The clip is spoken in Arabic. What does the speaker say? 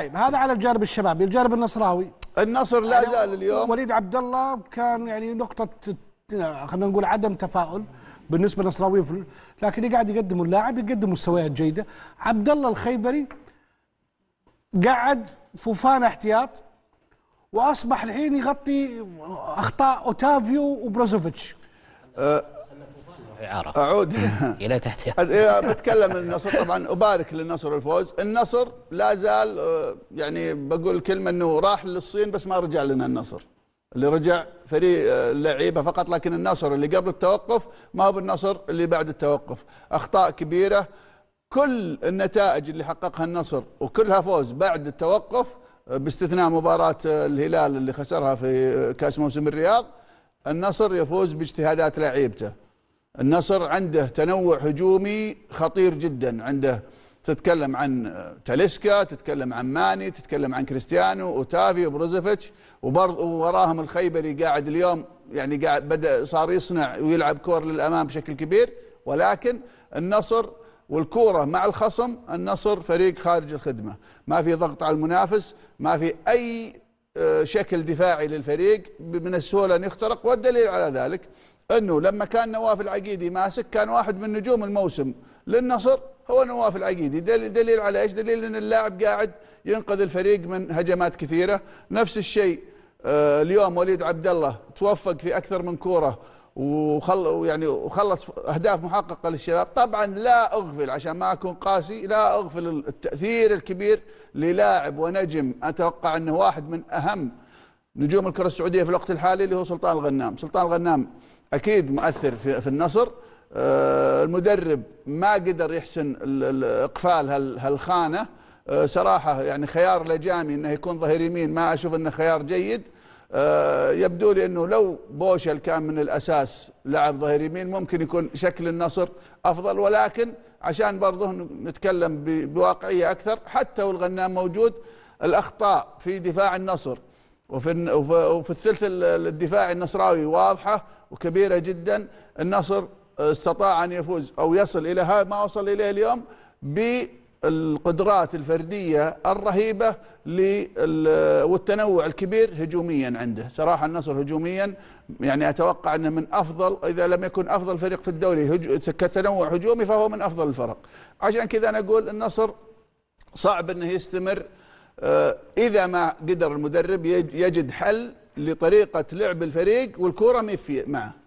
طيب هذا على الجانب الشبابي، الجانب النصراوي النصر لا يعني زال اليوم وليد عبد الله كان يعني نقطة خلينا نقول عدم تفاؤل بالنسبة للنصراويين لكن قاعد يقدم اللاعب يقدم مستويات جيدة، عبد الله الخيبري قعد فوفانا احتياط واصبح الحين يغطي اخطاء اوتافيو وبروزوفيتش أه، إعارة أعود إلى تحت إيه، بتكلم النصر طبعا أبارك للنصر الفوز النصر لا زال آه، يعني بقول كلمة أنه راح للصين بس ما رجع لنا النصر اللي رجع فريق اللعيبة آه، فقط لكن النصر اللي قبل التوقف ما هو بالنصر اللي بعد التوقف أخطاء كبيرة كل النتائج اللي حققها النصر وكلها فوز بعد التوقف آه، باستثناء مباراة الهلال اللي خسرها في كأس موسم الرياض النصر يفوز باجتهادات لعيبته النصر عنده تنوع هجومي خطير جدا عنده تتكلم عن تاليسكا تتكلم عن ماني تتكلم عن كريستيانو اوتافي وبروزفيتش وراهم الخيبري قاعد اليوم يعني قاعد بدا صار يصنع ويلعب كور للامام بشكل كبير ولكن النصر والكوره مع الخصم النصر فريق خارج الخدمه ما في ضغط على المنافس ما في اي آه، شكل دفاعي للفريق من السهوله ان يخترق والدليل على ذلك انه لما كان نواف العقيدي ماسك كان واحد من نجوم الموسم للنصر هو نواف العقيدي دليل, دليل على ايش؟ دليل ان اللاعب قاعد ينقذ الفريق من هجمات كثيره نفس الشيء آه، اليوم وليد عبد الله توفق في اكثر من كوره وخل يعني وخلص اهداف محققه للشباب طبعا لا اغفل عشان ما اكون قاسي لا اغفل التاثير الكبير للاعب ونجم اتوقع انه واحد من اهم نجوم الكره السعوديه في الوقت الحالي اللي هو سلطان الغنام سلطان الغنام اكيد مؤثر في, في النصر آه، المدرب ما قدر يحسن اقفال هالخانه آه، صراحه يعني خيار لجامي انه يكون ظهير يمين ما اشوف انه خيار جيد آه، يبدو لي انه لو بوشل كان من الاساس لاعب ظهير يمين ممكن يكون شكل النصر افضل ولكن عشان برضه نتكلم بواقعيه اكثر حتى والغنام موجود الاخطاء في دفاع النصر وفي وفي الثلث الدفاعي النصراوي واضحه وكبيره جدا النصر استطاع ان يفوز او يصل الى ما وصل اليه اليوم ب القدرات الفردية الرهيبة والتنوع الكبير هجوميا عنده صراحة النصر هجوميا يعني أتوقع أنه من أفضل إذا لم يكن أفضل فريق في الدوري كتنوع هجومي فهو من أفضل الفرق عشان كذا أنا أقول النصر صعب أنه يستمر آه، إذا ما قدر المدرب يجد حل لطريقة لعب الفريق والكرة معه